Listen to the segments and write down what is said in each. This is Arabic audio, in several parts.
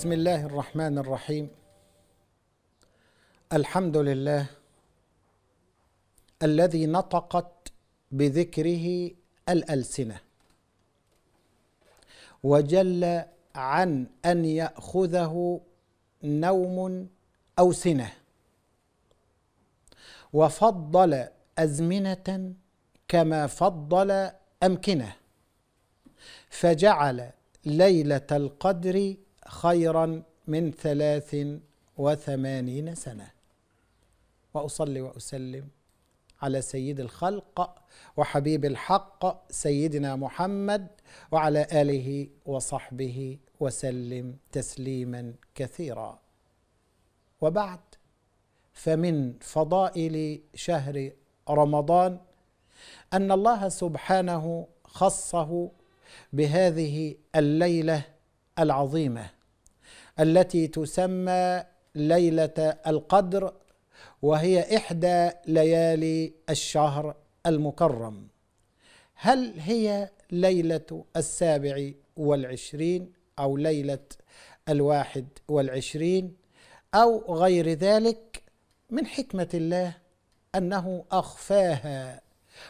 بسم الله الرحمن الرحيم الحمد لله الذي نطقت بذكره الالسنه وجل عن ان ياخذه نوم او سنه وفضل ازمنه كما فضل امكنه فجعل ليله القدر خيرا من ثلاث وثمانين سنة وأصلي وأسلم على سيد الخلق وحبيب الحق سيدنا محمد وعلى آله وصحبه وسلم تسليما كثيرا وبعد فمن فضائل شهر رمضان ان الله سبحانه خصه بهذه الليله العظيمه التي تسمى ليله القدر وهي احدى ليالي الشهر المكرم هل هي ليله السابع والعشرين او ليله الواحد والعشرين او غير ذلك من حكمه الله انه اخفاها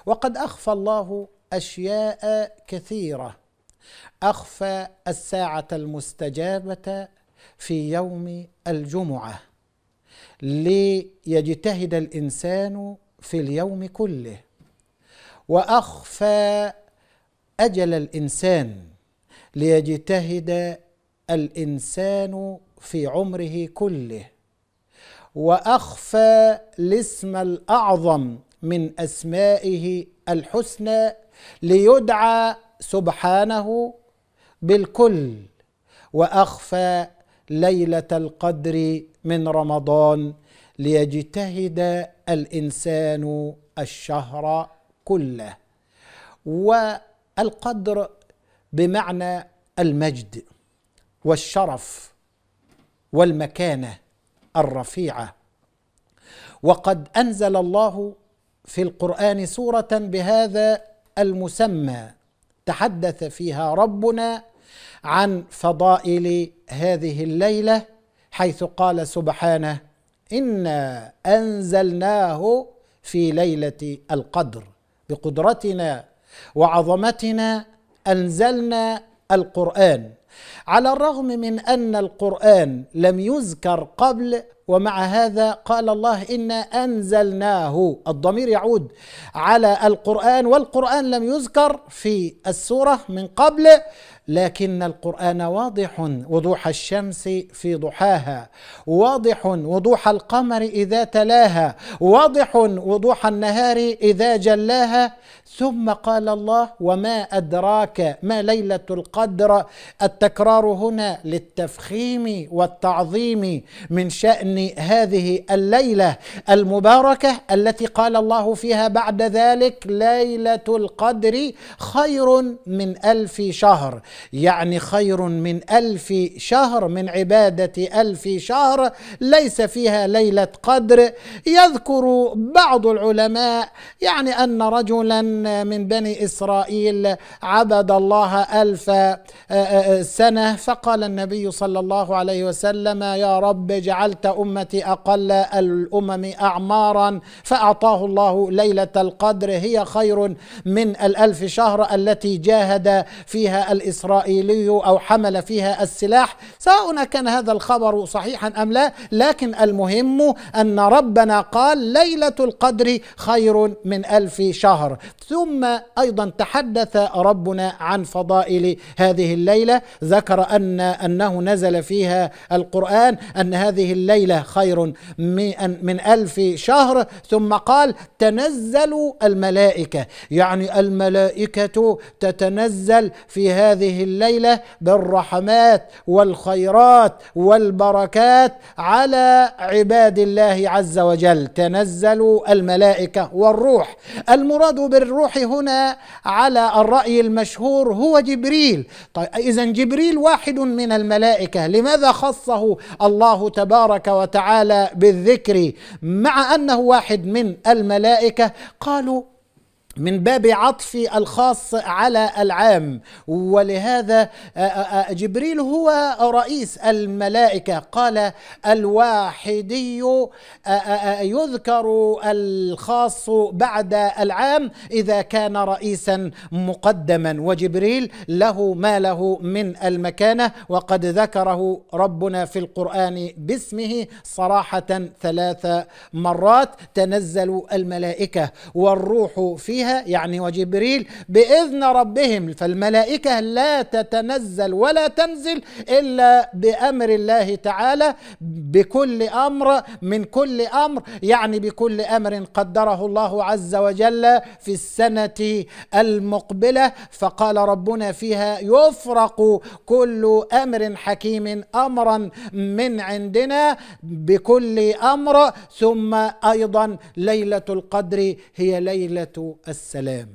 وقد اخفى الله اشياء كثيره اخفى الساعه المستجابه في يوم الجمعه ليجتهد الانسان في اليوم كله واخفى اجل الانسان ليجتهد الانسان في عمره كله واخفى الاسم الاعظم من اسمائه الحسنى ليدعى سبحانه بالكل واخفى ليله القدر من رمضان ليجتهد الانسان الشهر كله والقدر بمعنى المجد والشرف والمكانه الرفيعه وقد انزل الله في القران سوره بهذا المسمى تحدث فيها ربنا عن فضائل هذه الليله حيث قال سبحانه انا انزلناه في ليله القدر بقدرتنا وعظمتنا انزلنا القران على الرغم من ان القران لم يذكر قبل ومع هذا قال الله إنا أنزلناه الضمير يعود على القرآن والقرآن لم يذكر في السورة من قبل لكن القرآن واضح وضوح الشمس في ضحاها واضح وضوح القمر إذا تلاها واضح وضوح النهار إذا جلاها ثم قال الله وما أدراك ما ليلة القدر التكرار هنا للتفخيم والتعظيم من شأن يعني هذه الليله المباركه التي قال الله فيها بعد ذلك ليله القدر خير من الف شهر يعني خير من الف شهر من عباده الف شهر ليس فيها ليله قدر يذكر بعض العلماء يعني ان رجلا من بني اسرائيل عبد الله الف آه، آه، آه، سنه فقال النبي صلى الله عليه وسلم يا رب جعلت الأمة أقل الأمم أعمارا فأعطاه الله ليلة القدر هي خير من الألف شهر التي جاهد فيها الإسرائيلي أو حمل فيها السلاح سواء كان هذا الخبر صحيحا أم لا لكن المهم أن ربنا قال ليلة القدر خير من ألف شهر ثم أيضا تحدث ربنا عن فضائل هذه الليلة ذكر أن أنه نزل فيها القرآن أن هذه الليلة ليله خير من الف شهر ثم قال تنزل الملائكه يعني الملائكه تتنزل في هذه الليله بالرحمات والخيرات والبركات على عباد الله عز وجل تنزل الملائكه والروح المراد بالروح هنا على الراي المشهور هو جبريل طيب اذا جبريل واحد من الملائكه لماذا خصه الله تبارك وتعالى بالذكر مع انه واحد من الملائكه قالوا من باب عطف الخاص على العام ولهذا جبريل هو رئيس الملائكه قال الواحدي يذكر الخاص بعد العام اذا كان رئيسا مقدما وجبريل له ما له من المكانه وقد ذكره ربنا في القران باسمه صراحه ثلاث مرات تنزل الملائكه والروح فيها فيها يعني وجبريل باذن ربهم فالملائكه لا تتنزل ولا تنزل الا بامر الله تعالى بكل امر من كل امر يعني بكل امر قدره الله عز وجل في السنه المقبله فقال ربنا فيها يفرق كل امر حكيم امرا من عندنا بكل امر ثم ايضا ليله القدر هي ليله السلام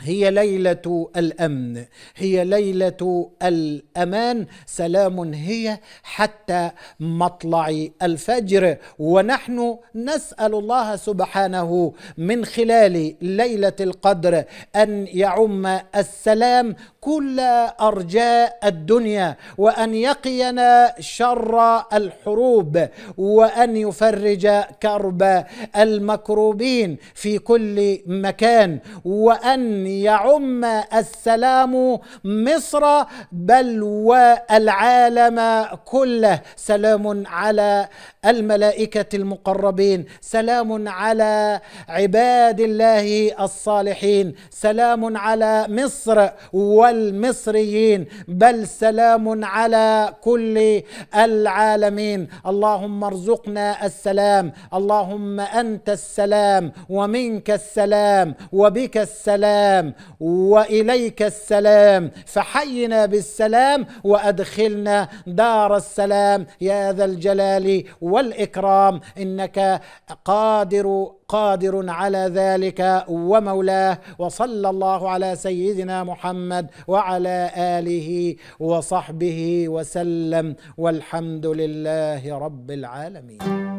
هي ليله الامن هي ليله الامان سلام هي حتى مطلع الفجر ونحن نسال الله سبحانه من خلال ليله القدر ان يعم السلام كل ارجاء الدنيا وان يقينا شر الحروب وان يفرج كرب المكروبين في كل مكان وان يعم السلام مصر بل والعالم كله سلام على الملائكه المقربين سلام على عباد الله الصالحين سلام على مصر و والمصريين بل سلام على كل العالمين اللهم ارزقنا السلام اللهم انت السلام ومنك السلام وبك السلام واليك السلام فحينا بالسلام وادخلنا دار السلام يا ذا الجلال والاكرام انك قادر قادر على ذلك ومولاه وصلى الله على سيدنا محمد وعلى اله وصحبه وسلم والحمد لله رب العالمين